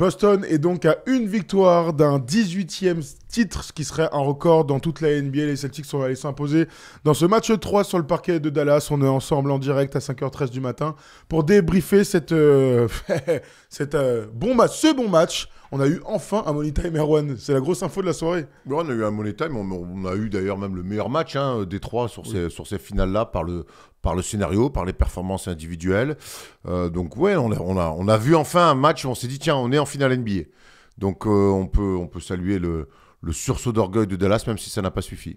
Boston est donc à une victoire d'un 18e titre, ce qui serait un record dans toute la NBA. Les Celtics sont allés s'imposer dans ce match 3 sur le parquet de Dallas. On est ensemble en direct à 5h13 du matin pour débriefer cette, euh, euh, bon ce bon match on a eu enfin un Money Time C'est la grosse info de la soirée. on a eu un Money Time, on, a eu d'ailleurs même le meilleur match hein, euh, des trois sur ces, finales-là par le, scénario, par les performances individuelles. Euh, donc ouais, on a, vu enfin un match où on s'est dit, tiens, on est en finale NBA. Donc euh, on, peut, saluer le sursaut d'orgueil de Dallas, même si ça n'a pas suffi.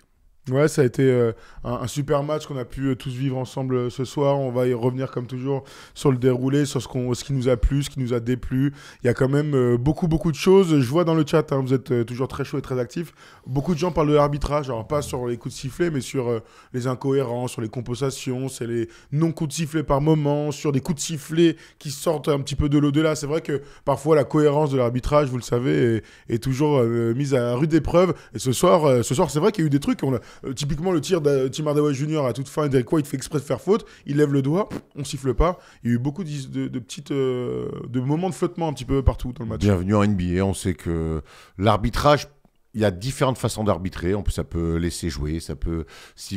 Ouais, ça a été euh, un, super match qu'on a pu euh, tous vivre ensemble euh, ce soir. On va y revenir comme toujours sur le déroulé, sur ce, qu'on, ce qui nous a plu, ce qui nous a déplu. Il y a quand même beaucoup, beaucoup de choses. Je vois dans le chat, hein, vous êtes toujours très chaud et très actif. Beaucoup de gens parlent de l'arbitrage, alors pas sur les coups de sifflet, mais sur les incohérences, sur les compensations, c'est les non-coups de sifflet par moment, sur des coups de sifflet qui sortent un petit peu de l'au-delà. C'est vrai que parfois la cohérence de l'arbitrage, vous le savez, est, toujours mise à rude épreuve. Et ce soir, ce soir c'est vrai qu'il y a eu des trucs. On euh, typiquement, le tir de Tim Hardaway Jr. à toute fin, quoi, il fait exprès de faire faute, il lève le doigt, on siffle pas. Il y a eu beaucoup de, petites, euh, de moments de flottement un petit peu partout dans le match. Bienvenue en NBA, on sait que l'arbitrage il y a différentes façons d'arbitrer. En plus, ça peut laisser jouer, ça peut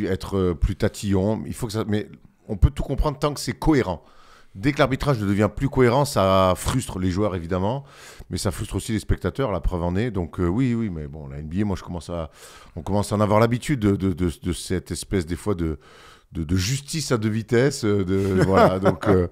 être euh, plus tatillon. Il faut que ça, mais on peut tout comprendre tant que c'est cohérent. Dès que l'arbitrage ne devient plus cohérent, ça frustre les joueurs évidemment, mais ça frustre aussi les spectateurs, la preuve en est. Donc euh, oui, oui, mais bon, la NBA, moi je commence à, on commence à en avoir l'habitude de, cette espèce des fois de, de, justice à deux vitesses. Euh, de, voilà, donc euh,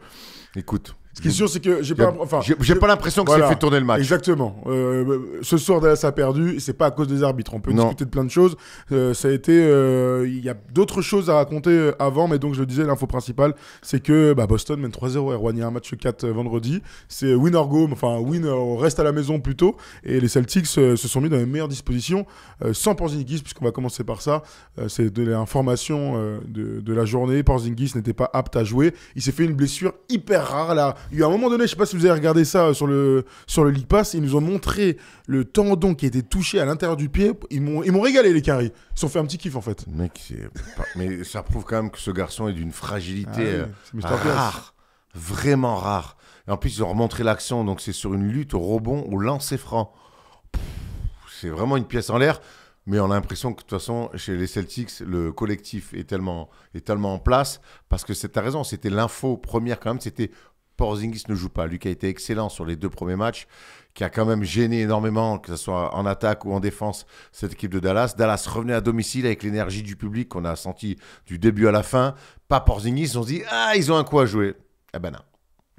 écoute, ce qui est sûr, c'est que j'ai pas, j'ai pas l'impression que ça c'est fait tourner le match. Exactement. Euh, ce soir, Dallas a perdu. C'est pas à cause des arbitres. On peut discuter de plein de choses. Euh, ça a été, euh, il y a d'autres choses à raconter avant, mais donc je le disais, l'info principale, c'est que bah, Boston mène 3-0 et Rouen. y a un match 4 vendredi. C'est win or go, enfin win, on reste à la maison plutôt. Et les Celtics se sont mis dans les meilleures dispositions, sans Porzingis, puisqu'on va commencer par ça. c'est de l'information de, de, la journée. Porzingis n'était pas apte à jouer. Il s'est fait une blessure hyper rare là il y a un moment donné, je sais pas si vous avez regardé ça euh, sur le, sur le League Pass, ils nous ont montré le tendon qui était touché à l'intérieur du pied. Ils m'ont, m'ont régalé, les caries. Ils ont sont fait un petit kiff, en fait. Mec, mais ça prouve quand même que ce garçon est d'une fragilité ah euh, rare. Vraiment rare. Et en plus, ils ont remontré l'action, donc c'est sur une lutte au rebond, ou lancer franc. C'est vraiment une pièce en l'air. Mais on a l'impression que de toute façon, chez les Celtics, le collectif est tellement, est tellement en place. Parce que c'est ta raison, c'était l'info première quand même, c'était Porzingis ne joue pas. Lui qui a été excellent sur les deux premiers matchs, qui a quand même gêné énormément, que ce soit en attaque ou en défense, cette équipe de Dallas. Dallas revenait à domicile avec l'énergie du public qu'on a senti du début à la fin. Pas Porzingis, on se dit, ah, ils ont un coup à jouer. Eh ben non.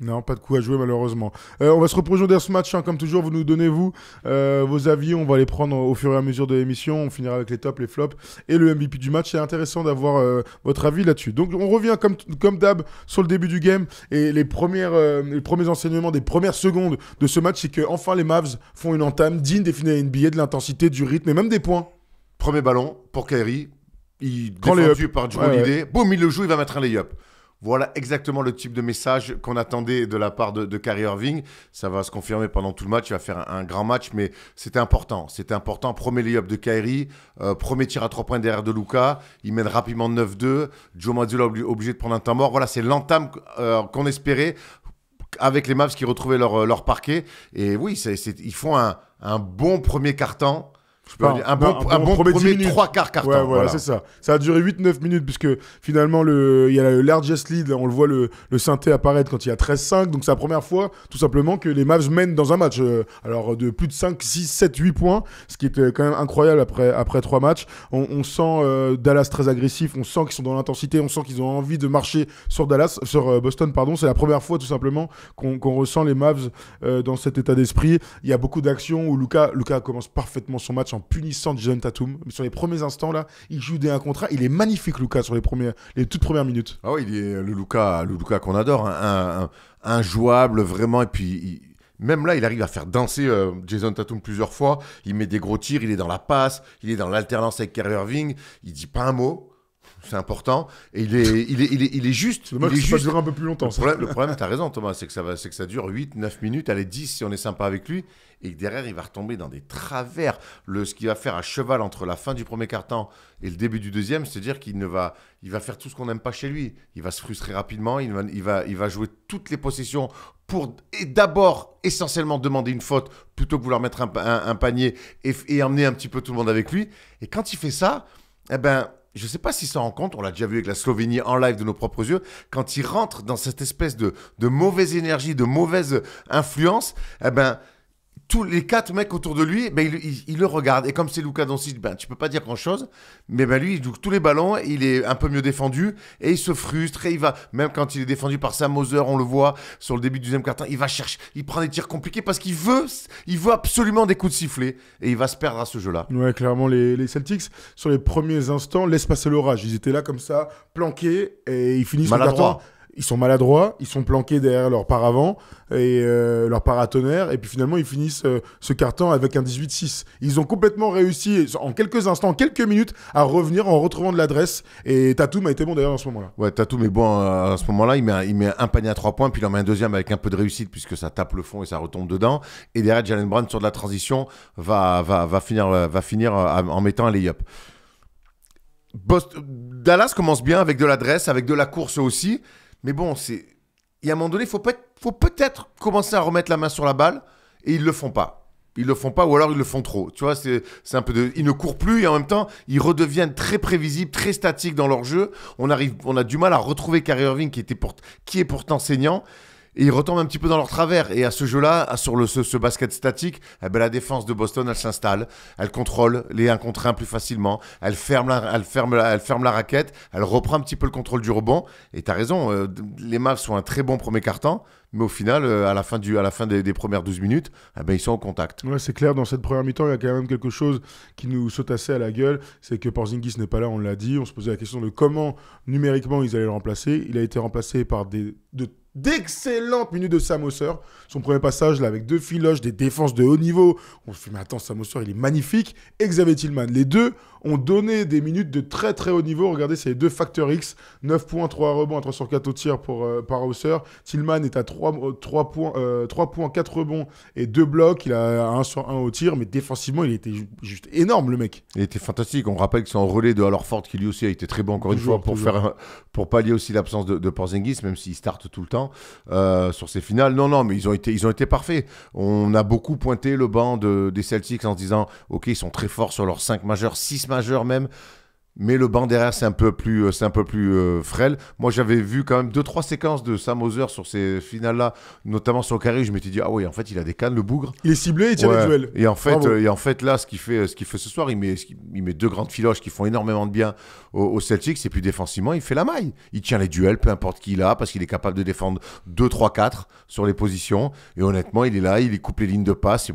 Non, pas de coup à jouer malheureusement. Euh, on va se reprocher dans ce match, hein, comme toujours, vous nous donnez vous euh, vos avis, on va les prendre au fur et à mesure de l'émission, on finira avec les tops, les flops et le MVP du match. C'est intéressant d'avoir euh, votre avis là-dessus. Donc on revient comme, comme d'hab sur le début du game et les, premières, les premiers enseignements des premières secondes de ce match, c'est que enfin les Mavs font une entame digne des finales NBA, de l'intensité, du rythme et même des points. Premier ballon pour Kyrie, il défendu par Drew ouais, boum, il le joue, il va mettre un layup. Voilà exactement le type de message qu'on attendait de la part de, de Kyrie Irving. Ça va se confirmer pendant tout le match. Il va faire un, grand match, mais c'était important. C'était important. Premier lay-up de Kyrie, euh, premier tir à trois points derrière de Luca. Il mène rapidement 9-2. Joe Mazzola obligé de prendre un temps mort. Voilà, c'est l'entame euh, qu'on espérait avec les Mavs qui retrouvaient leur, euh, parquet. Et oui, ils font un, un bon premier carton un, bon, premier, trois quarts carton. voilà, c'est ça. Ça a duré 8-9 minutes puisque finalement le, il y a le largest lead, on le voit le, le synthé apparaître quand il y a 13-5, donc c'est la première fois tout simplement que les Mavs mènent dans un match. Euh, alors de plus de 5, 6, 7, 8 points, ce qui est euh, quand même incroyable après, après 3 matchs. On, sent euh, Dallas très agressif, on sent qu'ils sont dans l'intensité, on sent qu'ils ont envie de marcher sur Dallas, sur Boston, pardon. C'est la première fois tout simplement qu'on ressent les Mavs dans cet état d'esprit. Il y a beaucoup d'actions où Luca, Luca commence parfaitement son match punissant Jason Tatum. Sur les premiers instants, là, il joue des 1 contre Il est magnifique, Lucas, sur les, premiers, les toutes premières minutes. Ah oui, il est le Lucas, le qu'on adore. Hein. un, jouable, vraiment. Et puis, même là, il arrive à faire danser euh, Jason Tatum plusieurs fois. Il met des gros tirs, il est dans la passe, il est dans l'alternance avec Kerry Irving. Il dit pas un mot c'est important. Et il est, il est, il est, juste. un peu plus longtemps. Le problème, tu as raison, Thomas, c'est que ça c'est que ça dure 8, 9 minutes, allez 10 si on est sympa avec lui. Et derrière, il va retomber dans des travers. Le, ce qu'il va faire à cheval entre la fin du premier quart-temps et le début du deuxième, c'est-à-dire qu'il ne va, il va faire tout ce qu'on n'aime pas chez lui. Il va se frustrer rapidement. Il va, il va, il va jouer toutes les possessions pour d'abord essentiellement demander une faute plutôt que vouloir mettre un, panier et, et emmener un petit peu tout le monde avec lui. Et quand il fait ça, eh ben je ne sais pas s'ils s'en rend compte, on l'a déjà vu avec la Slovénie en live de nos propres yeux, quand il rentre dans cette espèce de, de mauvaise énergie, de mauvaise influence, eh ben, tous les quatre mecs autour de lui, ben, il, le regarde. Et comme c'est Lucas Doncic, ben, tu peux pas dire grand-chose. Mais ben, lui, il joue tous les ballons, il est un peu mieux défendu, et il se frustre, et il va, même quand il est défendu par Sam Moser, on le voit sur le début du deuxième quart il va chercher, il prend des tirs compliqués parce qu'il veut, il veut absolument des coups de sifflet, et il va se perdre à ce jeu-là. Ouais, clairement, les, Celtics, sur les premiers instants, laissent passer l'orage. Ils étaient là comme ça, planqués, et ils finissent Maladroit ils sont maladroits, ils sont planqués derrière leur paravent et euh, leur paratonnerre, et puis finalement ils finissent ce euh, carton avec un 18-6. Ils ont complètement réussi en quelques instants, en quelques minutes, à revenir en retrouvant de l'adresse. Et Tatoum a été bon d'ailleurs en ce moment-là. Ouais, Tatoum est bon en euh, à ce moment-là. Il met, un, il met un panier à trois points, puis il en met un deuxième avec un peu de réussite puisque ça tape le fond et ça retombe dedans. Et derrière, Jalen Brown sur de la transition va, va, finir, va finir en mettant un layup. up Dallas commence bien avec de l'adresse, avec de la course aussi. Mais bon, c'est. Il y a un moment donné, il faut peut-être commencer à remettre la main sur la balle et ils ne le font pas ils le font pas ou alors ils le font trop. Tu vois, c'est un peu ils ne courent plus et en même temps, ils redeviennent très prévisibles, très statiques dans leur jeu. On arrive on a du mal à retrouver Carrie Irving qui était qui est pourtant saignant et ils retombent un petit peu dans leur travers. Et à ce jeu-là, sur le, ce, basket statique, eh ben, la défense de Boston, elle s'installe, elle contrôle les 1 contre 1 plus facilement, elle ferme la, elle ferme elle ferme la raquette, elle reprend un petit peu le contrôle du rebond. Et tu as raison, euh, les Mavs sont un très bon premier carton. Mais au final, euh, à la fin, du, à la fin des, premières 12 minutes, eh ben, ils sont en contact. Ouais, c'est clair, dans cette première mi-temps, il y a quand même quelque chose qui nous saute assez à la gueule. C'est que Porzingis n'est pas là, on l'a dit. On se posait la question de comment numériquement ils allaient le remplacer. Il a été remplacé par des, de d'excellentes minutes de Samosser. Son premier passage là avec deux filoches, des défenses de haut niveau. On se fait mais attends Samosser il est magnifique. Et Xavier Tillman, les deux ont donné des minutes de très très haut niveau. Regardez, c'est les deux facteurs X 9 points, 3 rebonds, 3 sur 4 au tir pour, euh, par Tillman est à 3, 3 euh, points, 3 euh, points, 4 rebonds et 2 blocs. Il a 1 sur 1 au tir, mais défensivement, il était juste énorme le mec. Il était fantastique. On rappelle que son en relais de forte qui lui aussi a été très bon encore une fois pour, faire, pour pallier aussi l'absence de, Porzingis, même s'il starte tout le temps sur ses finales. Non, non, mais ils ont été, ils ont été parfaits. On a beaucoup pointé le banc des Celtics en se disant, ok, ils sont très forts sur leurs 5 majeurs, 6 majeurs majeur même. Mais le banc derrière, c'est un peu plus, euh, c'est un peu plus euh, frêle. Moi, j'avais vu quand même deux, trois séquences de Sam sur ces finales-là, notamment sur carré. Je m'étais dit, ah oui, en fait, il a des cannes, le bougre. Il est ciblé, il tient le Et en fait, euh, et en fait, là, ce qu'il fait, ce qu'il fait ce soir, il met, il met deux grandes filoches qui font énormément de bien au Celtic. c'est plus défensivement, il fait la maille. Il tient les duels, peu importe qui il a, parce qu'il est capable de défendre 2, 3, 4 sur les positions. Et honnêtement, il est là, il coupe les lignes de passe.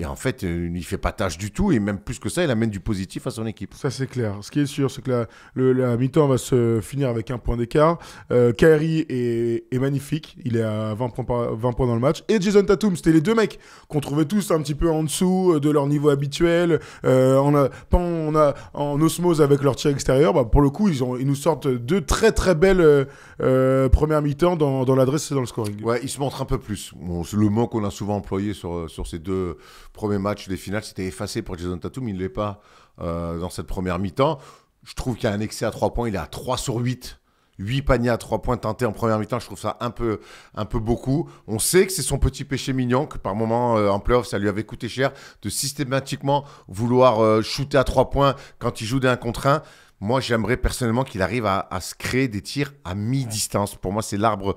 Et en fait, euh, il ne fait pas tâche du tout. Et même plus que ça, il amène du positif à son équipe. Ça, c'est clair. Ce qui est sûr, c'est que la, la mi-temps va se finir avec un point d'écart. Euh, est, magnifique. Il est à 20 points, 20 points dans le match. Et Jason Tatum, c'était les deux mecs qu'on trouvait tous un petit peu en dessous euh, de leur niveau habituel. Euh, on a, on a, en osmose avec leur tir extérieur. Bah, pour le coup, ils, nous sortent deux très très belles premières mi-temps dans, l'adresse et dans le scoring. Ouais, ils se montrent un peu plus. c'est le mot qu'on a souvent employé sur, sur ces deux premier match des finales, c'était effacé pour Jason Tatum. Il ne l'est pas euh, dans cette première mi-temps. Je trouve qu'il y a un excès à 3 points. Il est à 3 sur 8. 8 paniers à 3 points tentés en première mi-temps, je trouve ça un peu, un peu beaucoup. On sait que c'est son petit péché mignon, que par moment euh, en playoff, ça lui avait coûté cher de systématiquement vouloir euh, shooter à 3 points quand il joue d'un contre 1. Moi, j'aimerais personnellement qu'il arrive à, se créer des tirs à mi-distance. Pour moi, c'est l'arbre,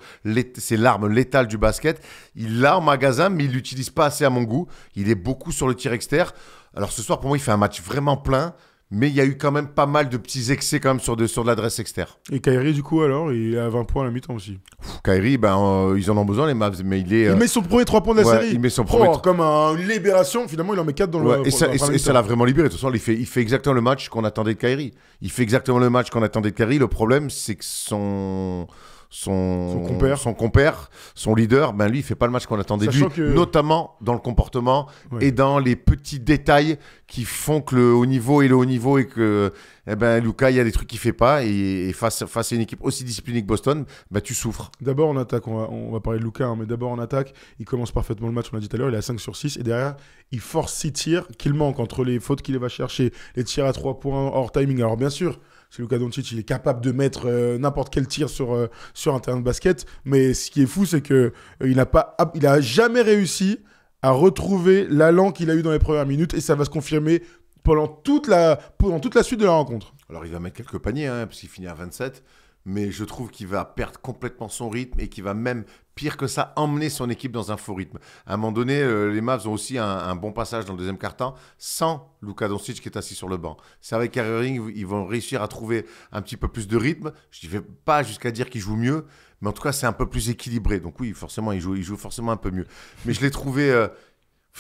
c'est l'arme létale du basket. Il l'a en magasin, mais il l'utilise pas assez à mon goût. Il est beaucoup sur le tir externe. Alors ce soir, pour moi, il fait un match vraiment plein. Mais il y a eu quand même pas mal de petits excès quand même sur de, sur l'adresse externe. Et Kyrie, du coup, alors, il est à 20 points à la mi-temps aussi. Kyrie, Kairi, ben, euh, ils en ont besoin, les Mavs, mais il est. Il euh, met son premier 3 points de la série. il met son premier oh, comme une libération, finalement, il en met 4 dans le. et ça, et ça- l'a vraiment libéré. De toute façon, il fait, il fait exactement le match qu'on attendait de Kyrie. Il fait exactement le match qu'on attendait de Kyrie. Le problème, c'est que son, son, compère. son leader, ben lui, il fait pas le match qu'on attendait du, lui, notamment dans le comportement et dans les petits détails qui font que le haut niveau est le haut niveau et que eh ben, Lucas, il y a des trucs qu'il fait pas et, face, face à une équipe aussi disciplinée que Boston, ben, tu souffres. D'abord en attaque, on va, parler de Lucas, hein, mais d'abord en attaque, il commence parfaitement le match, on l'a dit tout à l'heure, il est à 5 sur 6 et derrière, il force 6 tirs qu'il manque entre les fautes qu'il va chercher, les tirs à 3 points hors timing. Alors bien sûr, c'est cas Doncic, il est capable de mettre euh, n'importe quel tir sur, euh, sur un terrain de basket. Mais ce qui est fou, c'est qu'il euh, n'a ah, jamais réussi à retrouver l'allant qu'il a eu dans les premières minutes, et ça va se confirmer pendant toute la, pendant toute la suite de la rencontre. Alors il va mettre quelques paniers, hein, parce qu'il finit à 27 mais je trouve qu'il va perdre complètement son rythme et qu'il va même, pire que ça, emmener son équipe dans un faux rythme. À un moment donné, euh, les Mavs ont aussi un, bon passage dans le deuxième quart-temps sans Luka Doncic qui est assis sur le banc. C'est avec Irving, ils vont réussir à trouver un petit peu plus de rythme. Je ne vais pas jusqu'à dire qu'ils jouent mieux, mais en tout cas, c'est un peu plus équilibré. Donc oui, forcément, ils jouent, forcément un peu mieux. Mais je l'ai trouvé... Euh,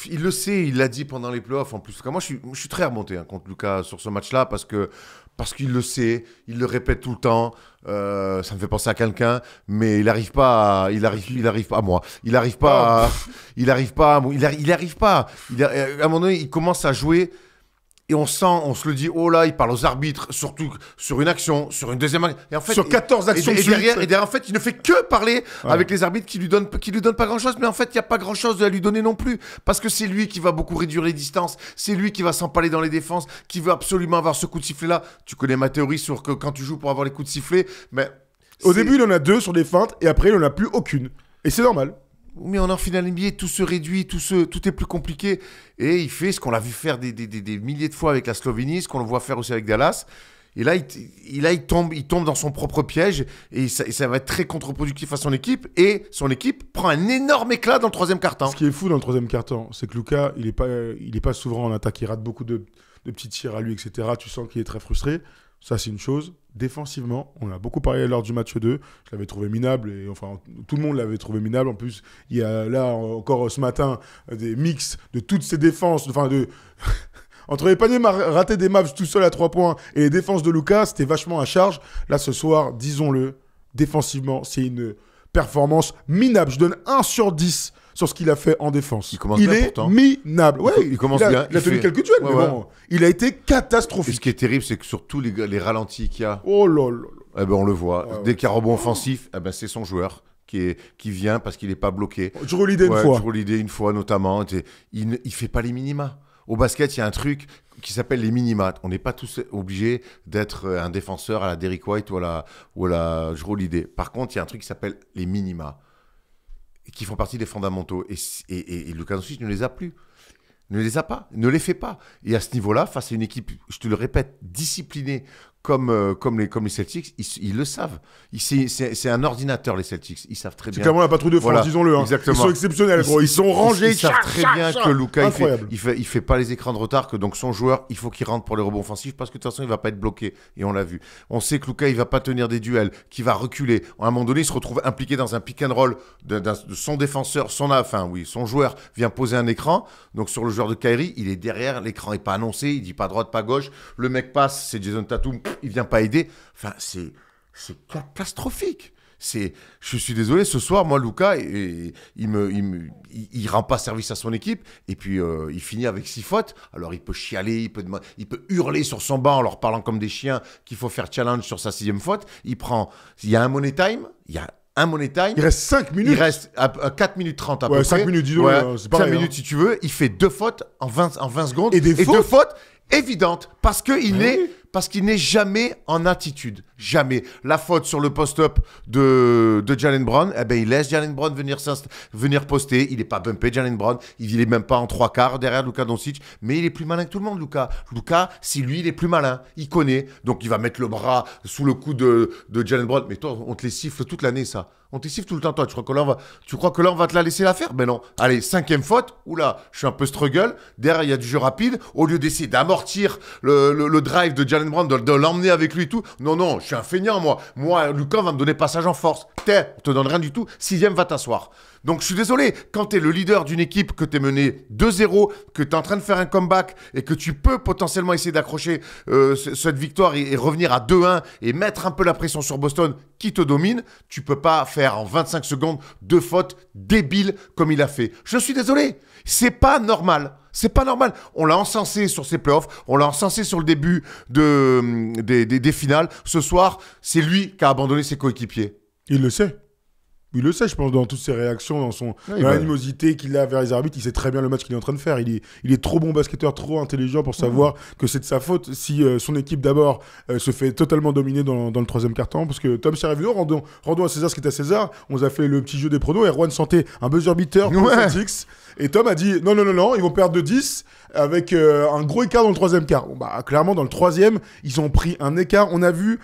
il le sait, il l'a dit pendant les playoffs. En plus, moi, je suis, je suis très remonté hein, contre Lucas sur ce match-là parce que parce qu'il le sait, il le répète tout le temps. Euh, ça me fait penser à quelqu'un, mais il n'arrive pas, à, il arrive, il arrive pas à moi. Il n'arrive pas, oh. à, il arrive pas, à, il, arrive pas. il, arrive pas. à un moment donné, il commence à jouer on sent, on se le dit, oh là, il parle aux arbitres, surtout sur une action, sur une deuxième action. En fait, sur 14 actions et, derrière, en fait, il ne fait que parler avec les arbitres qui lui donnent, qui lui donnent pas grand chose, mais en fait, il n'y a pas grand chose à lui donner non plus. Parce que c'est lui qui va beaucoup réduire les distances, c'est lui qui va s'empaler dans les défenses, qui veut absolument avoir ce coup de sifflet là. Tu connais ma théorie sur que quand tu joues pour avoir les coups de sifflet, mais. Au début, il en a deux sur des feintes, et après, il n'en a plus aucune. Et c'est normal mais en finale NBA, tout se réduit, tout, tout est plus compliqué. Et il fait ce qu'on l'a vu faire des, milliers de fois avec la Slovénie, ce qu'on le voit faire aussi avec Dallas. Et là, il, tombe, il tombe dans son propre piège et ça, va être très contre-productif à son équipe. Et son équipe prend un énorme éclat dans le troisième quart-temps. Ce qui est fou dans le troisième quart-temps, c'est que Lucas, il n'est pas, il pas souvent en attaque. Il rate beaucoup de, de petits tirs à lui, etc. Tu sens qu'il est très frustré. Ça, c'est une chose. Défensivement, on a beaucoup parlé lors du match 2. Je l'avais trouvé minable. Et, enfin, tout le monde l'avait trouvé minable. En plus, il y a là encore euh, ce matin euh, des mix de toutes ces défenses. Enfin, de. Entre les paniers ratés des Mavs tout seul à 3 points et les défenses de Lucas, c'était vachement à charge. Là, ce soir, disons-le, défensivement, c'est une performance minable. Je donne 1 sur 10 sur ce qu'il a fait en défense. Il est minable. Ouais, il, commence a, bien. Il a tenu fait... quelques duels, mais bon, il a été catastrophique. ce qui est terrible, c'est que sur tous les, les ralentis qu'il y a, oh là là. Eh ben on le voit. Dès qu'il y a rebond offensif, eh ben c'est son joueur. Qui, est, qui, vient parce qu'il n'est pas bloqué. Je l'idée une fois. Je l'idée une fois notamment. Il ne il fait pas les minima. Au basket, il y a un truc qui s'appelle les minima. On n'est pas tous obligés d'être un défenseur à la Derrick White ou à la, ou à Par contre, il y a un truc qui s'appelle les minima qui font partie des fondamentaux. Et, et, et, ne les a plus. Ne les a pas, ne les fait pas. Et à ce niveau-là, face à une équipe, je te le répète, disciplinée, comme, euh, comme, les, Celtics, ils, le savent. C'est un ordinateur, les Celtics. Ils savent très bien. C'est comme la patrouille de France, disons-le. Hein. Ils sont exceptionnels, gros. Ils, sont rangés. Ils, savent très bien que Luka il ne il, fait, pas les écrans de retard, que donc son joueur, il faut qu'il rentre pour les rebonds offensifs parce que de toute façon, il va pas être bloqué. Et on l'a vu. On sait que Luka il va pas tenir des duels, qu'il va reculer. À un moment donné, il se retrouve impliqué dans un pick and roll de, son défenseur, son, oui, son joueur vient poser un écran. Donc sur le joueur de Kyrie, il est derrière, l'écran est pas annoncé, il dit pas droite, pas gauche. Le mec passe, c'est Jason Tatum il vient pas aider. Enfin, c'est catastrophique. C'est, je suis désolé, ce soir, moi, Lucas, il me, il me, il, rend pas service à son équipe, et puis euh, il finit avec six fautes. Alors il peut chialer, il peut, il peut hurler sur son banc en leur parlant comme des chiens qu'il faut faire challenge sur sa sixième faute. Il prend, il y a un money time, il y a un money time. Il reste 5 minutes. Il reste 4 minutes 30 à ouais, peu 5 minutes, 5 euh, minutes hein. si tu veux. Il fait deux fautes en 20, en 20 secondes. Et des Deux fautes évidente parce qu'il ah n'est parce qu'il n'est jamais en attitude, jamais. La faute sur le post-up de, Jalen Brown, eh ben il laisse Jalen Brown venir venir poster, il n'est pas bumpé Jalen Brown, il n'est même pas en trois quarts derrière Luka Doncic, mais il est plus malin que tout le monde Luka. Luka, si lui il est plus malin, il connaît, donc il va mettre le bras sous le cou de, de Jalen Brown. Mais toi, on te les siffle toute l'année ça. On te tout le temps, toi. Tu crois que là, on va, tu crois que là, on va te la laisser la faire Mais non. Allez, cinquième faute. Oula, je suis un peu struggle. Derrière, il y a du jeu rapide. Au lieu d'essayer d'amortir le, drive de Jalen Brown, de, l'emmener avec lui et tout. Non, non, je suis un feignant, moi. Moi, Lucas va me donner passage en force. T'es, on te donne rien du tout. Sixième, va t'asseoir. Donc je suis désolé, quand tu es le leader d'une équipe, que tu es mené 2-0, que tu es en train de faire un comeback et que tu peux potentiellement essayer d'accrocher euh, cette victoire et, revenir à 2-1 et mettre un peu la pression sur Boston qui te domine, tu peux pas faire en 25 secondes deux fautes débiles comme il a fait. Je suis désolé, c'est pas normal. C'est pas normal. On l'a encensé sur ses playoffs, on l'a encensé sur le début de, hum, des, des finales. Ce soir, c'est lui qui a abandonné ses coéquipiers. Il le sait. Il le sait, je pense, dans toutes ses réactions, dans son animosité qu'il a vers les arbitres, il sait très bien le match qu'il est en train de faire. Il est, il est trop bon basketteur, trop intelligent pour savoir que c'est de sa faute si euh, son équipe d'abord euh, se fait totalement dominer dans, le troisième quart temps, Parce que Tom révélé, rendons, rendons à César ce qui est à César. On a fait le petit jeu des pronos. et Rouen Santé, un buzzer beater pour ouais. Celtics. Et Tom a dit non, non, non, non, ils vont perdre de 10 avec euh, un gros écart dans le troisième quart. Bon, bah, clairement, dans le troisième, ils ont pris un écart. On a vu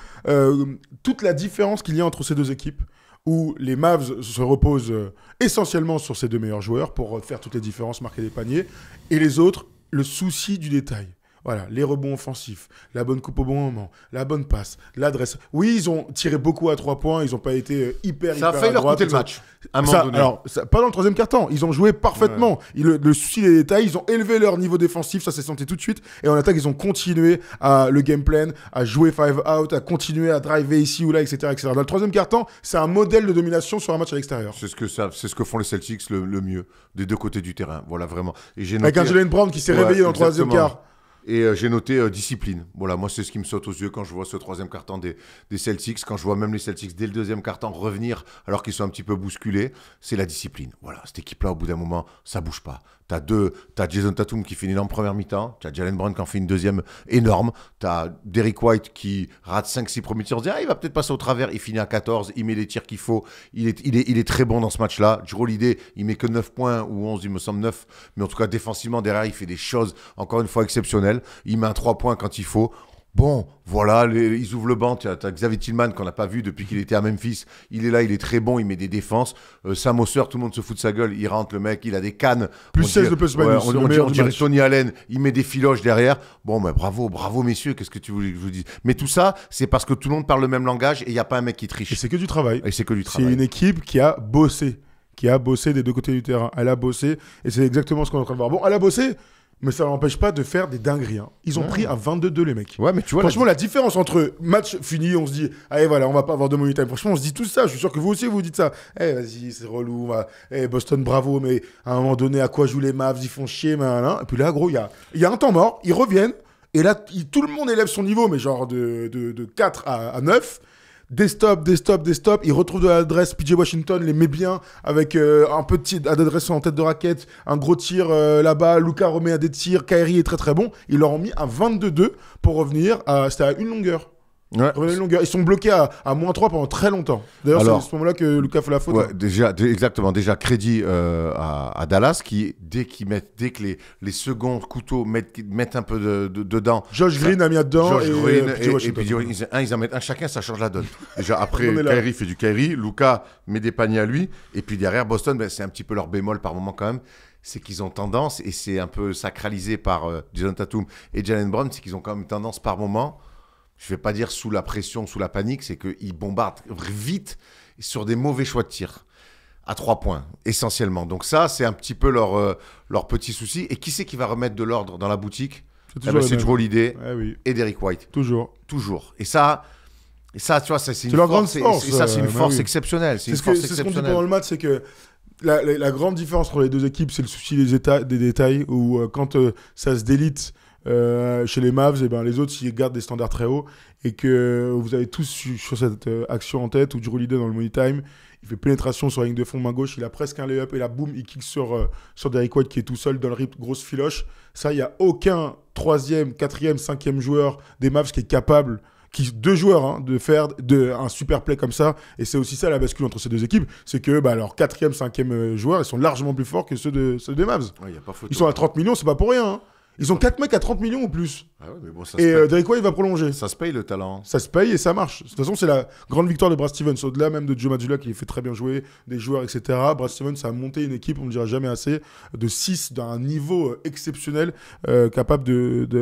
toute la différence qu'il y a entre ces deux équipes où les Mavs se reposent euh, essentiellement sur ces deux meilleurs joueurs pour euh, faire toutes les différences, marquer des paniers, et les autres, le souci du détail. Voilà, les rebonds offensifs, la bonne coupe au bon moment, la bonne passe, l'adresse. Oui, ils ont tiré beaucoup à trois points, ils n'ont pas été euh, hyper, ça A failli leur coûter le match. À un Alors, pas dans le troisième quart-temps, ils ont joué parfaitement. le, souci des détails, ils ont élevé leur niveau défensif, ça s'est senti tout de suite. Et en attaque, ils ont continué à le game plan, à jouer five out, à continuer à driver ici ou là, etc. Dans le troisième quart-temps, c'est un modèle de domination sur un match à l'extérieur. C'est ce que ce que font les Celtics le, mieux des deux côtés du terrain. Voilà vraiment. Et j'ai Avec un Jalen Brown qui s'est réveillé dans le troisième quart. Et euh, j'ai noté euh, discipline. Voilà, moi, c'est ce qui me saute aux yeux quand je vois ce troisième carton des, des Celtics, quand je vois même les Celtics dès le deuxième carton revenir alors qu'ils sont un petit peu bousculés, c'est la discipline. Voilà, cette équipe-là, au bout d'un moment, ça bouge pas. T'as deux, as Jason Tatum qui finit une première mi-temps, t'as Jalen Brown qui en fait une deuxième énorme, t'as Derrick White qui rate 5-6 premiers tirs, on se dit, ah, il va peut-être passer au travers, il finit à 14, il met les tirs qu'il faut, il est, il, est, il est très bon dans ce match-là. Drew l'idée, il met que 9 points ou 11, il me semble 9, mais en tout cas défensivement derrière, il fait des choses encore une fois exceptionnelles, il met un 3 points quand il faut. Bon, voilà, les, ils ouvrent le banc. Tu as, Xavier Tillman qu'on n'a pas vu depuis qu'il était à Memphis. Il est là, il est très bon, il met des défenses. Euh, Sam tout le monde se fout de sa gueule. Il rentre, le mec, il a des cannes. Plus on 16 dirait, de plus on, dirait, Tony Allen, il met des filoches derrière. Bon, mais bravo, bravo, messieurs, qu'est-ce que tu voulais que je vous dise Mais tout ça, c'est parce que tout le monde parle le même langage et il n'y a pas un mec qui triche. Et c'est que du travail. Et c'est que du travail. C'est une équipe qui a bossé qui a bossé des deux côtés du terrain. Elle a bossé, et c'est exactement ce qu'on est en train de voir. Bon, elle a bossé, mais ça l'empêche pas de faire des dingueries. Hein. Ils ont pris à 22-2 les mecs. franchement, la... différence entre match fini, on se dit, allez voilà, on va pas avoir de money time. Franchement, on se dit tout ça. Je suis sûr que vous aussi vous dites ça. Eh vas-y, c'est relou. Eh, Boston, bravo, mais à un moment donné, à quoi jouent les Mavs Ils font chier, mais Et puis là, gros, il y a... y a un temps mort. Ils reviennent. Et là, tout le monde élève son niveau, mais genre de, 4 à... à 9 des stops, des stops, des stops. Il retrouve de l'adresse. PJ Washington les met bien avec euh, un petit adresse en tête de raquette, un gros tir euh, là-bas. Luca remet à des tirs. Kyrie est très très bon. Ils leur ont mis un 22-2 pour revenir. À... C'était à une longueur. Ils sont bloqués à, moins 3 pendant très longtemps. D'ailleurs, c'est à ce moment-là que Lucas fait la faute. Hein. déjà, exactement. Déjà, crédit euh, à, Dallas qui, dès, qu'ils mettent, dès que les, les secondes couteaux mettent, un peu dedans. Josh Green a mis dedans. et, euh, puis, ils, en mettent un chacun, ça change la donne. Déjà, après, Kyrie fait du Kyrie. Lucas met des paniers à lui. Et puis derrière, Boston, ben, c'est un petit peu leur bémol par moment quand même c'est qu'ils ont tendance, et c'est un peu sacralisé par euh, Jason Tatum et Jalen Brown, c'est qu'ils ont quand même tendance par moment je ne vais pas dire sous la pression, sous la panique, c'est qu'ils bombardent vite sur des mauvais choix de tir à trois points, essentiellement. Donc ça, c'est un petit peu leur, euh, leur petit souci. Et qui c'est qui va remettre de l'ordre dans la boutique C'est eh toujours, ben, l'idée. Eh et Derrick White. Toujours. Toujours. Et ça, et ça tu vois, c'est une, force, grande ça, c'est une euh, bah force exceptionnelle. C'est ce qu'on dit pendant le match, c'est que la, grande différence entre les deux équipes, c'est le souci des, détails, où euh, quand ça se délite euh, chez les Mavs, et eh ben, les autres, ils gardent des standards très hauts et que vous avez tous sur cette euh, action en tête ou Drew Holiday dans le Money Time, il fait pénétration sur la ligne de fond, main gauche, il a presque un layup et là, boum, il kick sur, euh, sur Derrick White qui est tout seul dans le rip, grosse filoche. Ça, il n'y a aucun troisième, quatrième, cinquième joueur des Mavs qui est capable qui deux joueurs hein, de faire de un super play comme ça et c'est aussi ça la bascule entre ces deux équipes c'est que bah, leurs quatrième cinquième joueur ils sont largement plus forts que ceux de ceux des Mavs ils sont à 30 millions c'est pas pour rien hein. Ils ont 4 mecs à 30 millions ou plus. Ah et euh, quoi il va prolonger. Ça se paye le talent. Ça se paye et ça marche. De toute façon, c'est la grande victoire de Brad Stevens. Au-delà même de Joe Madula qui fait très bien jouer, des joueurs, etc. Brad Stevens a monté une équipe, on ne dira jamais assez, de 6 d'un niveau euh, exceptionnel, euh, capable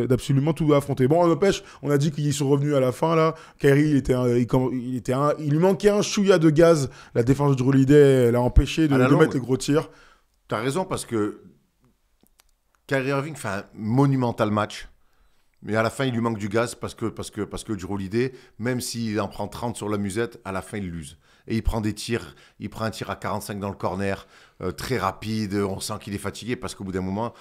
d'absolument de, tout affronter. Bon, on empêche, on a dit qu'ils sont revenus à la fin là. Kyrie, il, était il, était il lui manquait un chouïa de gaz. La défense de Drew l'a empêché de, ah, de mettre les gros tirs. T'as raison parce que Kyrie Irving fait un monumental match. Mais à la fin, il lui manque du gaz parce que, parce que, parce que même s'il en prend 30 sur la musette, à la fin, il l'use. Et il prend des tirs, il prend un tir à 45 dans le corner, euh, très rapide, on sent qu'il est fatigué parce qu'au bout d'un moment,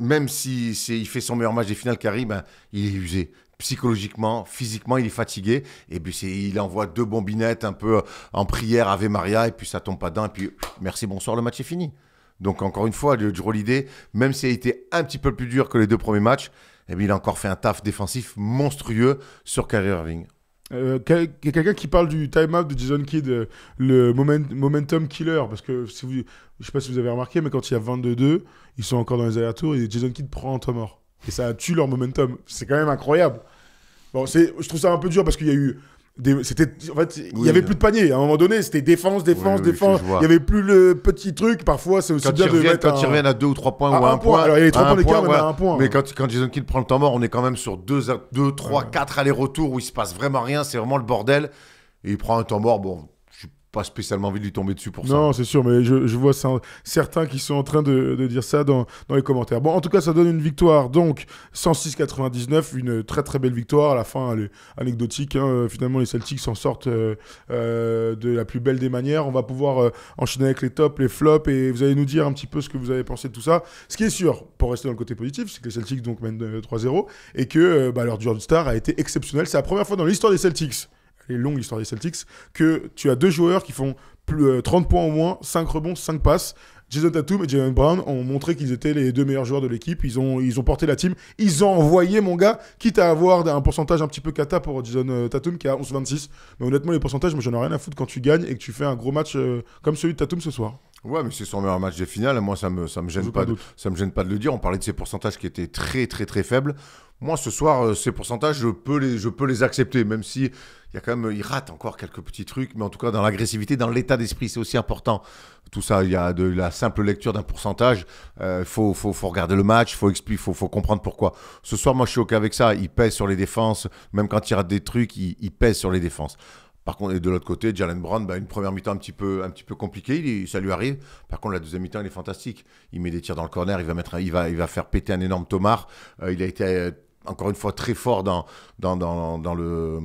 même si il fait son meilleur match des finales Kyrie, ben, il est usé psychologiquement, physiquement, il est fatigué. Et puis il envoie deux bombinettes un peu en prière Ave Maria, et puis ça tombe pas dedans. Et puis merci, bonsoir, le match est fini. Donc encore une fois, Joe Holiday, même s'il a été un petit peu plus dur que les deux premiers matchs, et eh il a encore fait un taf défensif monstrueux sur Kyrie Irving. Euh, quelqu'un qui parle du time-out de Jason Kidd, euh, le momentum killer, parce que si vous, je sais pas si vous avez remarqué, mais quand il y a 22-2, ils sont encore dans les allers-retours et Jason Kidd prend un temps mort. Et ça tue leur momentum. C'est quand même incroyable. Bon, je trouve ça un peu dur parce qu'il y a eu c'était, en fait, il n'y avait plus de panier. À un moment donné, c'était défense, défense, défense. Il n'y avait plus le petit truc. Parfois, c'est aussi quand bien de mettre Quand ils reviennent à deux ou trois points ah, ou à un, point. il les points à un point. Mais quand, quand Jason Kidd prend le temps mort, on est quand même sur deux, deux trois, quatre allers-retours où il se passe vraiment rien. C'est vraiment le bordel. il prend un temps mort. Bon, pas spécialement envie de lui tomber dessus pour ça. Non, c'est sûr, mais je, vois certains qui sont en train de, dire ça dans, les commentaires. Bon, en tout cas, ça donne une victoire, donc 106-99, une très très belle victoire. À la fin, anecdotique. Hein. Finalement, les Celtics s'en sortent euh, euh, de la plus belle des manières. On va pouvoir euh, enchaîner avec les tops, les flops, et vous allez nous dire un petit peu ce que vous avez pensé de tout ça. Ce qui est sûr, pour rester dans le côté positif, c'est que les Celtics donc mènent 3-0 et que bah, leur leur duel star a été exceptionnel. C'est la première fois dans l'histoire des Celtics elle est longue l'histoire des Celtics, que tu as deux joueurs qui font plus, 30 euh, points au moins, 5 rebonds, 5 passes. Jason Tatum et Jalen Brown ont montré qu'ils étaient les deux meilleurs joueurs de l'équipe. Ils ont, ils ont porté la team. Ils ont envoyé, mon gars, quitte à avoir un pourcentage un petit peu cata pour Jason euh, Tatum qui a 11-26. Mais honnêtement, les pourcentages, moi, j'en ai rien à foutre quand tu gagnes et que tu fais un gros match euh, comme celui de Tatum ce soir. Ouais, mais c'est son meilleur match des finales. Moi, ça me, ça me gêne pas, de, ça me gêne pas de le dire. On parlait de ces pourcentages qui étaient très, très, très faibles. Moi, ce soir, euh, ces pourcentages, je peux les, je peux les accepter, même si il y a quand même, il rate encore quelques petits trucs, mais en tout cas, dans l'agressivité, dans l'état d'esprit, c'est aussi important. Tout ça, il y a de la simple lecture d'un pourcentage. Il euh, faut, faut, regarder le match, faut faut, comprendre pourquoi. Ce soir, moi, je suis OK avec ça. Il pèse sur les défenses, même quand il rate des trucs, il pèse sur les défenses. Par contre, de l'autre côté, Jalen Brown, bah, une première mi-temps un petit peu, un petit peu compliquée, ça lui arrive. Par contre, la deuxième mi-temps, il est fantastique. Il met des tirs dans le corner, il va, mettre, il va, il va faire péter un énorme Tomar. Euh, il a été euh, encore une fois très fort dans, dans, le,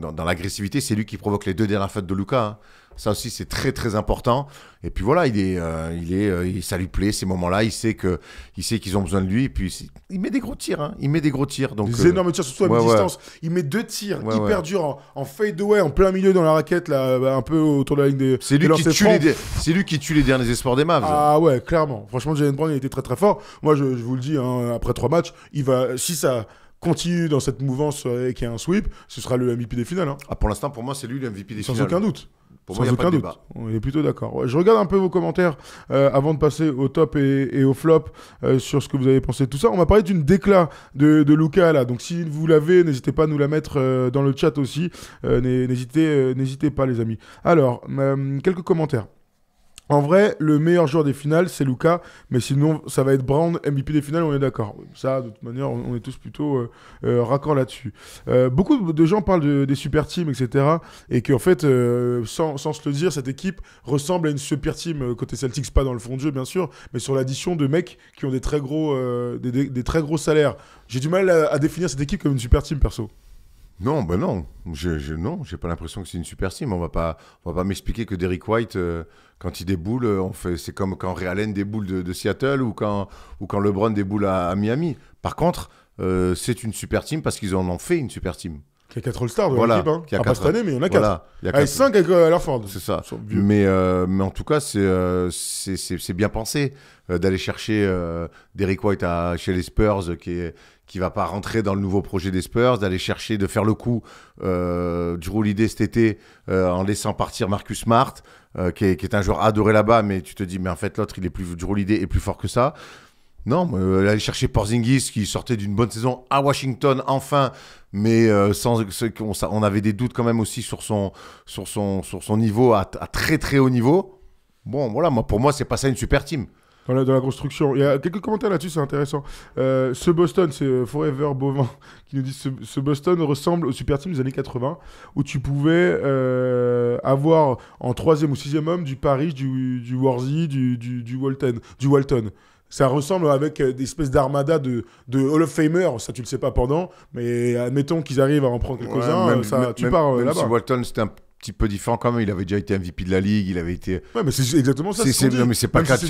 dans, l'agressivité. C'est lui qui provoque les deux dernières fêtes de Lucas. Hein. Ça aussi, c'est très très important. Et puis voilà, il est, euh, il est, euh, ça lui plaît ces moments-là. Il sait que, il sait qu'ils ont besoin de lui. Et puis il met des gros tirs. Hein. Il met des gros tirs. Donc des euh, énormes tirs, surtout à distance. Il met deux tirs qui hyper durs en, fade away, en plein milieu dans la raquette, là, un peu autour de la ligne des. C'est lui, c'est lui qui tue les, derniers espoirs des Mavs. Ah ouais, clairement. Franchement, Jalen Brown, il était très très fort. Moi, je, vous le dis, hein, après trois matchs, il va, si ça continue dans cette mouvance et qu'il y a un sweep, ce sera le MVP des finales. Hein. Ah, pour l'instant, pour moi, c'est lui le MVP des finales. Sans aucun doute aucun pas doute. On est plutôt d'accord. Je regarde un peu vos commentaires euh, avant de passer au top et, au flop euh, sur ce que vous avez pensé de tout ça. On m'a parlé d'une décla de, de Luca là. Donc si vous l'avez, n'hésitez pas à nous la mettre euh, dans le chat aussi. n'hésitez, n'hésitez pas les amis. Alors, quelques commentaires. En vrai, le meilleur joueur des finales, c'est Luca, mais sinon, ça va être Brown, MVP des finales, on est d'accord. Ça, de toute manière, on est tous plutôt euh, euh, raccord là-dessus. Euh, beaucoup de gens parlent des super teams, etc. Et qu'en fait, sans, se le dire, cette équipe ressemble à une super team côté Celtics, pas dans le fond de jeu, bien sûr, mais sur l'addition de mecs qui ont des très gros, salaires. J'ai du mal à définir cette équipe comme une super team, perso. Non, ben non, je, non, j'ai pas l'impression que c'est une super team. On va pas, on va pas m'expliquer que Derrick White, euh, quand il déboule, euh, on fait, c'est comme quand Ray Allen déboule de, Seattle ou quand ou quand LeBron déboule à, Miami. Par contre, euh, c'est une super team parce qu'ils en ont fait une super team. Il y a quatre All-Stars dans voilà, l'équipe. Hein. Ah, pas cette année, mais il y en a quatre. il y a 5 C'est ça. Mais, mais en tout cas, c'est c'est bien pensé d'aller chercher Derrick White à, chez les Spurs, qui est, qui va pas rentrer dans le nouveau projet des Spurs, d'aller chercher, de faire le coup euh, du cet été euh, en laissant partir Marcus Smart, euh, qui, est, un joueur adoré là-bas, mais tu te dis, mais en fait, l'autre, il est plus, est plus fort que ça. Non, euh, aller chercher Porzingis qui sortait d'une bonne saison à Washington enfin, mais sans on, on avait des doutes quand même aussi sur son sur son sur son niveau à, à très très haut niveau. Bon, voilà, moi pour moi c'est pas ça une super team dans la, construction. Il y a quelques commentaires là-dessus, c'est intéressant. Euh, ce Boston, c'est euh, Forever Bovin qui nous dit ce, ce, Boston ressemble au super team des années 80 où tu pouvais euh, avoir en troisième ou sixième homme du Paris, du, du Warzy, du, du Walton. ça ressemble avec des espèces d'armada de, Hall of Famer, ça tu le sais pas pendant, mais admettons qu'ils arrivent à en prendre quelques-uns, tu pars là-bas. Walton c'était un petit peu différent quand même. Il avait déjà été MVP de la ligue, il avait été. Ouais, mais c'est exactement ça. C'est, non, mais c'est pas, c'est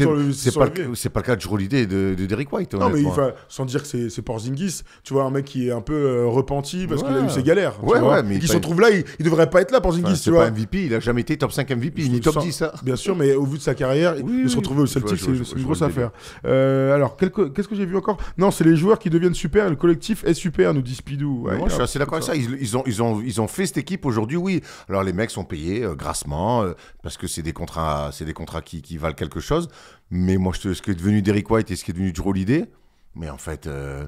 pas, pas, le cas de Jrolidé l'idée de, de Derrick White. Non, mais sans dire que c'est, c'est Porzingis, tu vois, un mec qui est un peu euh, repenti parce qu'il a eu ses galères. Ouais, ouais, mais. il se retrouve là, il, devrait pas être là, Porzingis, tu vois. pas MVP, il a jamais été top 5 MVP, ni top 10, ça. Bien sûr, mais au vu de sa carrière, il se retrouver au Celtic, c'est une grosse affaire. Euh, alors, qu'est-ce que j'ai vu encore Non, c'est les joueurs qui deviennent super, le collectif est super, nous dit Spidou. Moi, je suis assez d'accord avec ça. Ils ont fait cette équipe aujourd'hui, oui. Alors, les mecs sont payés euh, grassement euh, parce que c'est des contrats, c'est des contrats qui, valent quelque chose. Mais moi, ce qui est devenu Derrick White et ce qui est devenu Drew Holiday, mais en fait, euh,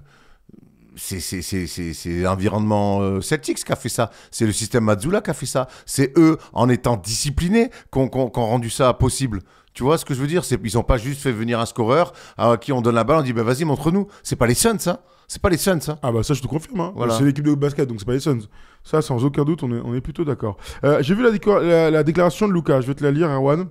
c'est l'environnement Celtics qui a fait ça. C'est le système Mazzula qui a fait ça. C'est eux, en étant disciplinés, qui ont rendu ça possible. Tu vois ce que je veux dire c'est, Ils n'ont pas juste fait venir un scoreur à qui on donne la balle, on dit bah, vas-y, montre-nous. C'est pas les Suns, ça hein. C'est pas les Suns, ça hein. Ah bah ça, je te confirme. Hein. C'est l'équipe de basket, donc c'est pas les Suns. Ça, sans aucun doute, on est, plutôt d'accord. Euh, j'ai vu la, déclaration de Lucas, je vais te la lire, Erwan.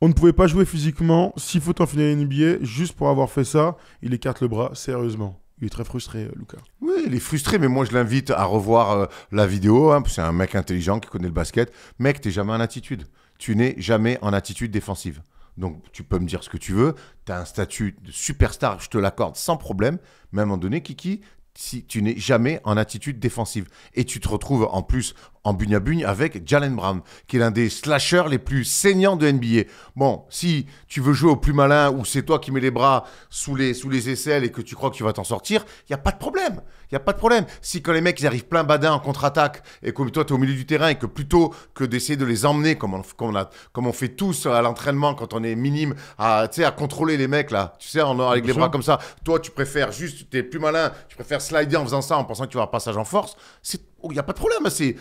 On ne pouvait pas jouer physiquement. S'il faut en finir NBA, juste pour avoir fait ça, il écarte le bras, sérieusement. Il est très frustré, euh, Lucas. Oui, il est frustré, mais moi je l'invite à revoir euh, la vidéo. c'est un mec intelligent qui connaît le basket. Mec, t'es jamais en attitude tu n'es jamais en attitude défensive. Donc tu peux me dire ce que tu veux, tu as un statut de superstar, je te l'accorde sans problème, mais à un moment donné, Kiki, si tu n'es jamais en attitude défensive. Et tu te retrouves en plus en bugne à avec Jalen Brown, qui est l'un des slashers les plus saignants de NBA. Bon, si tu veux jouer au plus malin ou c'est toi qui mets les bras sous les, sous les aisselles et que tu crois que tu vas t'en sortir, il n'y a pas de problème. Il n'y a pas de problème. Si quand les mecs ils arrivent plein badin en contre-attaque et que toi tu es au milieu du terrain et que plutôt que d'essayer de les emmener comme on, on, fait tous à l'entraînement quand on est minime, à, à contrôler les mecs là, tu sais, en, avec les bras comme ça, toi tu préfères juste, tu es plus malin, tu préfères slider en faisant ça, en pensant qu'il y aura un passage en force, oh, il n'y a pas de problème. C'est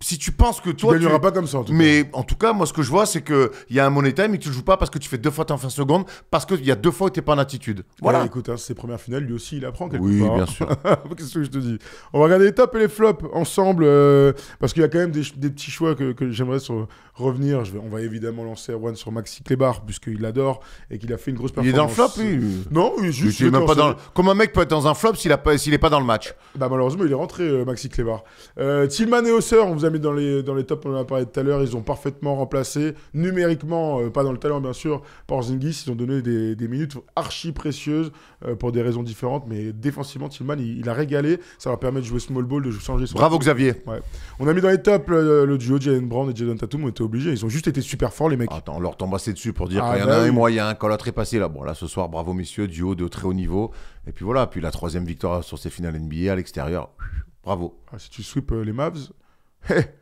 si tu penses que toi. Tu ne pas comme ça. mais en tout cas, moi, ce que je vois, c'est qu'il y a un money time et tu le joues pas parce que tu fais deux fois en fin seconde, parce qu'il y a deux fois où n'es pas en attitude. Voilà. écoute, hein, ses premières finales, lui aussi, il apprend quelque part. Oui, bien sûr. Qu'est-ce que je te dis On va regarder les tops et les flops ensemble, euh, parce qu'il y a quand même des, petits choix que, j'aimerais revenir. on va évidemment lancer Erwan sur Maxi Klebar puisqu'il l'adore et qu'il a fait une grosse performance. Il est dans le flop, Non, il est juste. Il est même pas dans Comment un mec peut être dans un flop s'il n'est pas, pas dans le match Bah, malheureusement, il est rentré, euh, Maxi Klebar. Euh, Tillman et on vous a mis dans les, dans les tops, on en a parlé tout à l'heure. Ils ont parfaitement remplacé, numériquement, euh, pas dans le talent bien sûr, par Zingis. Ils ont donné des, des minutes archi précieuses euh, pour des raisons différentes, mais défensivement, Tillman, il, a régalé. Ça leur permettre de jouer small ball, de changer son. Bravo Xavier. On a mis dans les tops euh, le, duo Jalen Brown et Jalen Tatum. On était obligés. Ils ont juste été super forts, les mecs. Attends, on leur assez dessus pour dire ah, qu'il y en bah a oui. moyen, quand l'autre est passé là. Bon, là ce soir, bravo messieurs, duo de très haut niveau. Et puis voilà, puis la troisième victoire sur ces finales NBA à l'extérieur. Bravo. Ah, si tu sweeps les Mavs, Heh,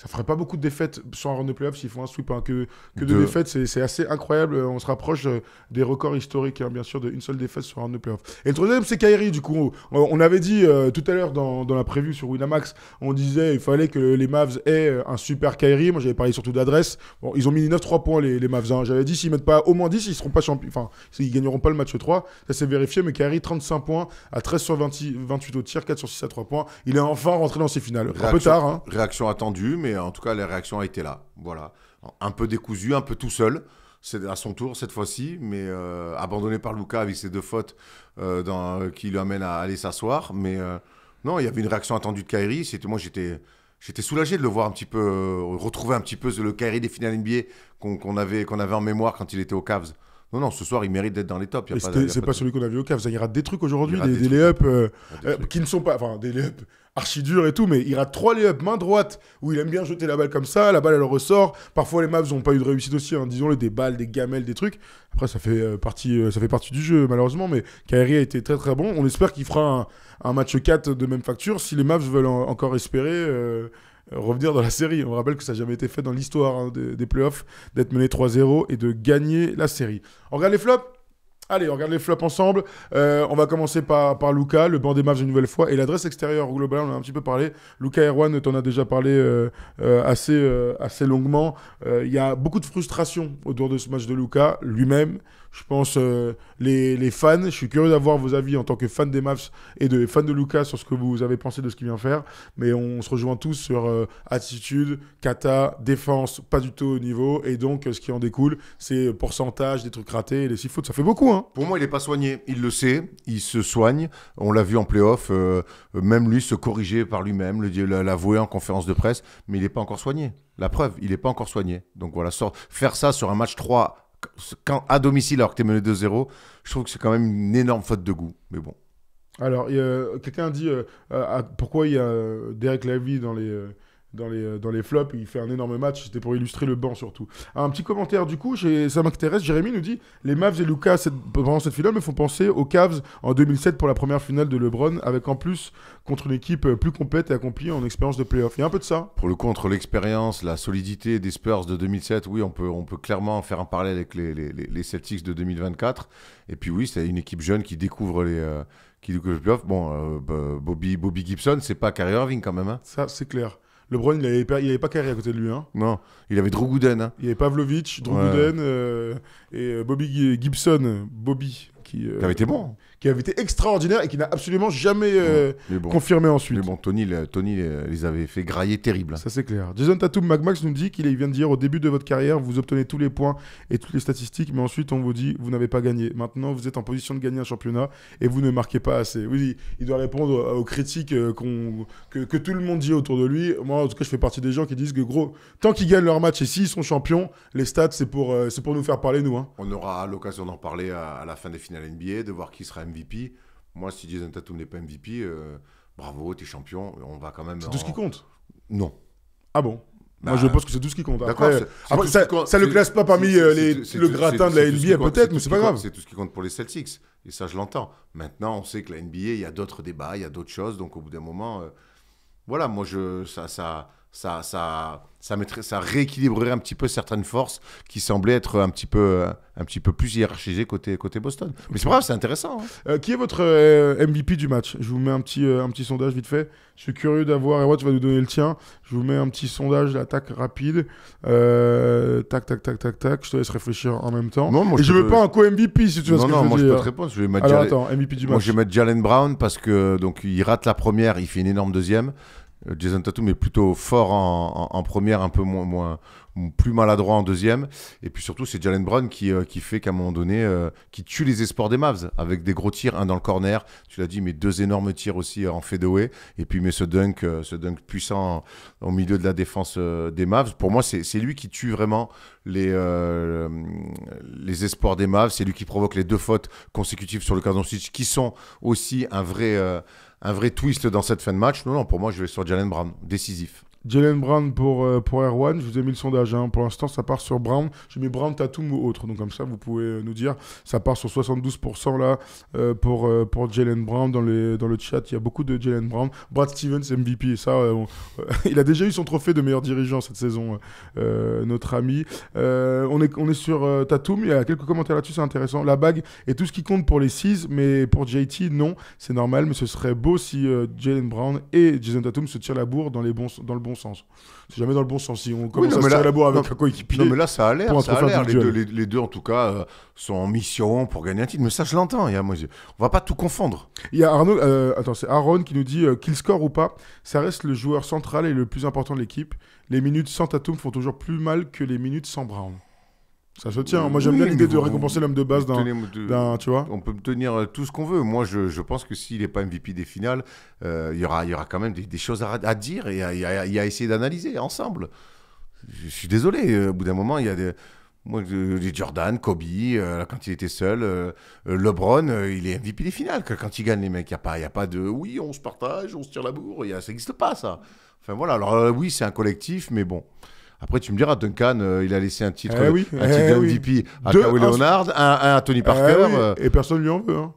Ça ferait pas beaucoup de défaites sur un round de playoff s'ils font un sweep. Hein. que, que de... défaites, c'est assez incroyable. Euh, on se rapproche euh, des records historiques, hein, bien sûr, d'une seule défaite sur un round de playoff. Et le troisième, c'est Kairi, du coup. On, avait dit euh, tout à l'heure dans, dans, la prévue sur Winamax, on disait il fallait que les Mavs aient un super Kairi. Moi, j'avais parlé surtout d'adresse. Bon, ils ont mis 9-3 points, les, Mavs. Hein. J'avais dit s'ils mettent pas au moins 10, ils seront pas champions. Enfin, ils gagneront pas le match 3. Ça s'est vérifié, mais Kairi, 35 points à 13 sur 28 au tir, 4 sur 6 à 3 points. Il est enfin rentré dans ses finales. un peu tard. Réaction attendue, mais en tout cas, la réaction a été là. Voilà. Un peu décousu, un peu tout seul. C'est à son tour cette fois-ci, mais euh, abandonné par Lucas avec ses deux fautes qui euh, dans, qui à aller s'asseoir. Mais euh, non, il y avait une réaction attendue de Kairi. C'était moi, j'étais. J'étais soulagé de le voir un petit peu, retrouver un petit peu le Kairi des finales NBA qu'on avait, qu'on avait en mémoire quand il était aux Cavs. Non, non, ce soir, il mérite d'être dans les tops. C'est pas, pas celui qu'on a vu au CAF. il rate des trucs aujourd'hui, des, lay ups hein. euh, euh, qui ne sont pas. Enfin, des lay ups archi durs et tout, mais il rate trois lay ups main droite où il aime bien jeter la balle comme ça. La balle, elle ressort. Parfois, les Mavs n'ont pas eu de réussite aussi, hein, disons-le, des balles, des gamelles, des trucs. Après, ça fait, euh, partie, ça fait partie du jeu, malheureusement, mais Kairi a été très très bon. On espère qu'il fera un, match 4 de même facture si les Mavs veulent encore espérer. Euh, revenir dans la série. On rappelle que ça n'a jamais été fait dans l'histoire hein, des, playoffs d'être mené 3-0 et de gagner la série. On regarde les flops Allez, on regarde les flops ensemble. Euh, on va commencer par, par Luca, le banc des Mavs une nouvelle fois. Et l'adresse extérieure global, on en a un petit peu parlé. Luca Erwan, en a déjà parlé euh, assez, assez longuement. Il y a beaucoup de frustration autour de ce match de Luca lui-même. Je pense euh, les, fans. Je suis curieux d'avoir vos avis en tant que fan des Mavs et de fans de Lucas sur ce que vous avez pensé de ce qu'il vient faire. Mais on se rejoint tous sur euh, attitude, kata, défense, pas du tout au niveau. Et donc, euh, ce qui en découle, c'est pourcentage des trucs ratés les six fautes. Ça fait beaucoup. Hein. Pour moi, il n'est pas soigné. Il le sait. Il se soigne. On l'a vu en playoff. même lui se corriger par lui-même, l'avouer en conférence de presse. Mais il n'est pas encore soigné. La preuve, il n'est pas encore soigné. Donc voilà, faire ça sur un match 3 quand, à domicile alors que tu es mené 2-0, je trouve que c'est quand même une énorme faute de goût. Mais bon. Alors, euh, quelqu'un euh, dit ah, pourquoi il y a euh, Derek Levy dans les euh, dans les, euh, dans les flops. Il fait un énorme match. C'était pour illustrer le banc surtout. Un petit commentaire du coup, ça m'intéresse. Jérémy nous dit Les Mavs et Lucas cette, pendant cette finale me font penser aux Cavs en 2007 pour la première finale de LeBron, avec en plus contre une équipe euh, plus complète et accomplie en expérience de playoff. Il y a un peu de ça. Pour le coup, entre l'expérience, la solidité des Spurs de 2007, oui, on peut, on peut clairement faire un parallèle avec les, les, Celtics de 2024. Et puis oui, c'est une équipe jeune qui découvre les. Euh, qui playoffs. Bon, bah, Bobby, Bobby Gibson, c'est pas Kyrie Irving quand même. Hein. Ça, c'est clair. LeBron, il n'avait pas, avait pas carré à côté de lui. Hein. Non, il avait Drogouden Hein. Il y avait Pavlovic, Drogouden euh, et euh, Bobby Gibson. Bobby. Euh, qui, avait été bon qui avait été extraordinaire et qui n'a absolument jamais euh, confirmé ensuite. Mais bon, Tony, Tony les avait fait grailler terrible. Ça, c'est clair. Jason Tatum Magmax nous dit qu'il vient de dire au début de votre carrière, vous obtenez tous les points et toutes les statistiques, mais ensuite, on vous dit, vous n'avez pas gagné. Maintenant, vous êtes en position de gagner un championnat et vous ne marquez pas assez. Oui, il doit répondre aux critiques euh, qu'on que, tout le monde dit autour de lui. Moi, en tout cas, je fais partie des gens qui disent que, gros, tant qu'ils gagnent leur match et s'ils sont champions, les stats, c'est pour, euh, c'est pour nous faire parler, nous. Hein. On aura l'occasion d'en parler à, à, la fin des finales NBA, de voir qui sera MVP. Moi, si Jason Tatum n'est pas MVP, euh, bravo, t'es champion. On va quand même. C'est tout ce qui compte Non. Ah bon moi, bah, je pense que c'est tout ce qui compte. D'accord. ça, ne le classe pas parmi euh, les, le gratin de la NBA, peut-être, mais c'est pas grave. C'est tout ce qui compte pour les Celtics. Et ça, je l'entends. Maintenant, on sait que la NBA, il y a d'autres débats, il y a d'autres choses. Donc, au bout d'un moment, euh, voilà, moi, je, ça, ça, ça, ça, ça, mettrait, ça rééquilibrerait un petit peu certaines forces qui semblaient être un petit peu, un petit peu plus hiérarchisées côté, côté Boston. Mais c'est pas grave, c'est intéressant. Hein. Euh, qui est votre euh, MVP du match Je vous mets un petit, euh, un petit sondage vite fait. Je suis curieux d'avoir. Erwan, tu vas nous donner le tien. Je vous mets un petit sondage d'attaque rapide. tac, tac, tac, tac, tac. Je te laisse réfléchir en même temps. Non, Et je, veux pas un co-MVP si tu veux non, ce que non, je veux moi, je peux te répondre. Je vais mettre Jalen... attends, MVP du match. je Jalen Brown parce que donc il rate la première, il fait une énorme deuxième. Euh, Jason Tatum est plutôt fort en, première, un peu moins, moins, plus maladroit en deuxième. Et puis surtout, c'est Jalen Brown qui, euh, fait qu'à un moment donné, euh, qui tue les espoirs des Mavs avec des gros tirs, un dans le corner, tu l'as dit, mais deux énormes tirs aussi en fadeaway. Et puis, mais ce dunk, ce dunk puissant au milieu de la défense des Mavs. Pour moi, c'est lui qui tue vraiment les, les espoirs des Mavs. C'est lui qui provoque les deux fautes consécutives sur le switch, qui sont aussi un vrai un vrai twist dans cette fin de match. Non, non, pour moi, je vais sur Jalen Brown, décisif. Jalen Brown pour, euh, R1 je vous ai mis le sondage. Hein. Pour l'instant, ça part sur Brown. Je mets Brown, Tatum ou autre. Donc comme ça, vous pouvez euh, nous dire. Ça part sur 72% là euh, pour, pour Jalen Brown. Dans, les, dans le chat, il y a beaucoup de Jalen Brown. Brad Stevens, MVP. Et ça, il a déjà eu son trophée de meilleur dirigeant cette saison, notre ami. on, est, on est sur Tatum. Il y a quelques commentaires là-dessus, c'est intéressant. La bague est tout ce qui compte pour les 6, mais pour JT, non. C'est normal, mais ce serait beau si Jalen Brown et Jason Tatum se tirent la bourre dans, les bons, dans le bon sens. C'est jamais dans le bon sens. Si on commence à se avec un coéquipier. Non, mais là, ça a l'air. Les, les, deux, en tout cas, euh, sont en mission pour gagner un titre. Mais ça, je l'entends. On va pas tout confondre. Il y a Arnaud, euh, attends, c'est Aaron qui nous dit qu'il euh, score ou pas, ça reste le joueur central et le plus important de l'équipe. Les minutes sans Tatum font toujours plus mal que les minutes sans Brown. Ça se tient. Hein. Moi, j'aime bien l'idée de récompenser l'homme de base d'un, tu vois. On peut tenir euh, tout ce qu'on veut. Moi, je, pense que s'il n'est pas MVP des finales, euh, il y aura, il y aura quand même des, choses à, dire et à, essayer d'analyser ensemble. Je suis désolé. Euh, au bout d'un moment, il y a des moi, Jordan, Kobe, quand il était seul, LeBron, il est MVP des finales. Quand il gagne, les mecs, il n'y a, pas, y a pas de oui, on se partage, on se tire la bourre, y ça n'existe pas, ça. Enfin voilà, alors oui, c'est un collectif, mais bon. Après, tu me diras, Duncan, euh, il a laissé un titre, de eh un titre eh MVP à Kawhi Leonard, un, à Tony eh Parker. Euh. Et personne ne lui en veut. Hein.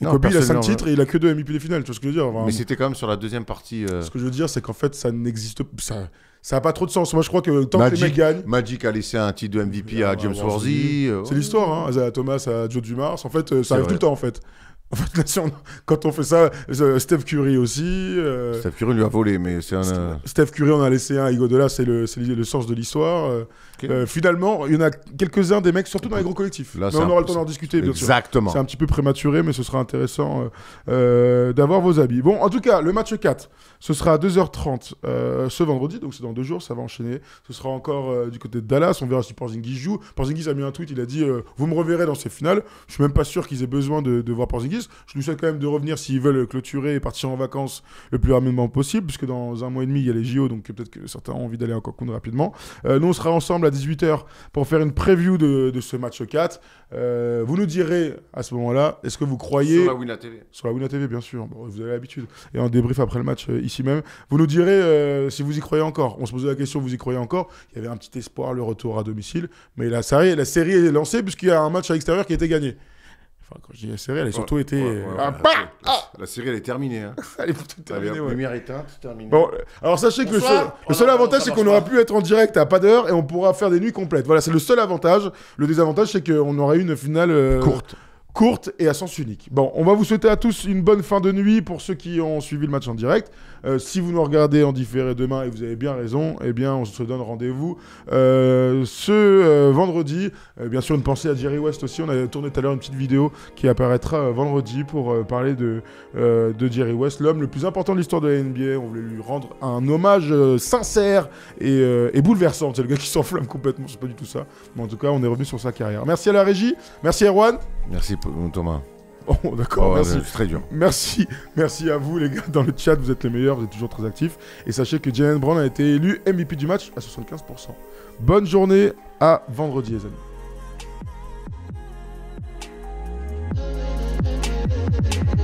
Et non, Kobe, il a 5 titres et il a que 2 MVP des finales, tu vois ce que je veux dire Mais c'était quand même sur la deuxième partie. Euh. Ce que je veux dire, c'est qu'en fait, ça n'existe ça ça n'a pas trop de sens. Moi, je crois que tant que les mecs gagnent. Magic a laissé un titre de MVP à ah, James Worthy. C'est l'histoire, à hein. Thomas, à Joe Dumas. En fait, ça arrive tout le temps, en fait. En fait, quand on fait ça, Steph Curry aussi. Euh, Steph Curry lui a volé, mais c'est un. Steph Curry, on a laissé un. Igodela, c'est le, c'est le, sens de l'histoire. Euh. Euh, finalement, il y en a quelques-uns des mecs, surtout dans les gros collectifs. mais on aura le temps d'en discuter, bien Exactement. C'est un petit peu prématuré, mais ce sera intéressant euh, euh, d'avoir vos habits. Bon, en tout cas, le match 4, ce sera à 2h30 ce vendredi, donc c'est dans deux jours, ça va enchaîner. Ce sera encore du côté de Dallas, on verra si Porzingis joue. Porzingis a mis un tweet, il a dit Vous me reverrez dans ces finales. Je suis même pas sûr qu'ils aient besoin de, voir Porzingis. Je nous souhaite quand même de revenir s'ils veulent clôturer et partir en vacances le plus rapidement possible, puisque dans un mois et demi, il y a les JO, donc peut-être que certains ont envie d'aller en Cancun rapidement. nous, on sera ensemble à 18h pour faire une preview de, ce match 4. Euh, vous nous direz à ce moment-là, est-ce que vous croyez. Sur la Wina TV. Sur la TV, bien sûr. vous avez l'habitude. Et en débrief après le match, euh, ici même. Vous nous direz euh, si vous y croyez encore. On se posait la question, vous y croyez encore Il y avait un petit espoir, le retour à domicile. Mais la série, la série est lancée puisqu'il y a un match à l'extérieur qui a été gagné quand je dis la série, elle a surtout été. la série, elle est terminée. Hein. elle est terminée. La lumière éteinte, terminée. Bon, alors sachez que le seul, le seul avantage, c'est qu'on aura pu être en direct à pas d'heure et on pourra faire des nuits complètes. Voilà, c'est le seul avantage. Le désavantage, c'est qu'on aura eu une finale. Euh, Courte courte et à sens unique. Bon, on va vous souhaiter à tous une bonne fin de nuit pour ceux qui ont suivi le match en direct. Euh, si vous nous regardez en différé demain et vous avez bien raison, eh bien on se donne rendez-vous euh, ce euh, vendredi. bien sûr, une pensée à Jerry West aussi. On a tourné tout à l'heure une petite vidéo qui apparaîtra vendredi pour parler de, de Jerry West, l'homme le plus important de l'histoire de la NBA. On voulait lui rendre un hommage sincère et, bouleversant. C'est le gars qui s'enflamme complètement, c'est pas du tout ça. Mais en tout cas, on est revenu sur sa carrière. Merci à la régie, merci Erwan. Merci. Thomas. Oh, d'accord, oh, C'est très dur. Merci, merci à vous les gars dans le chat, vous êtes les meilleurs, vous êtes toujours très actifs. Et sachez que Jalen Brown a été élu MVP du match à 75%. Bonne journée, à vendredi les amis.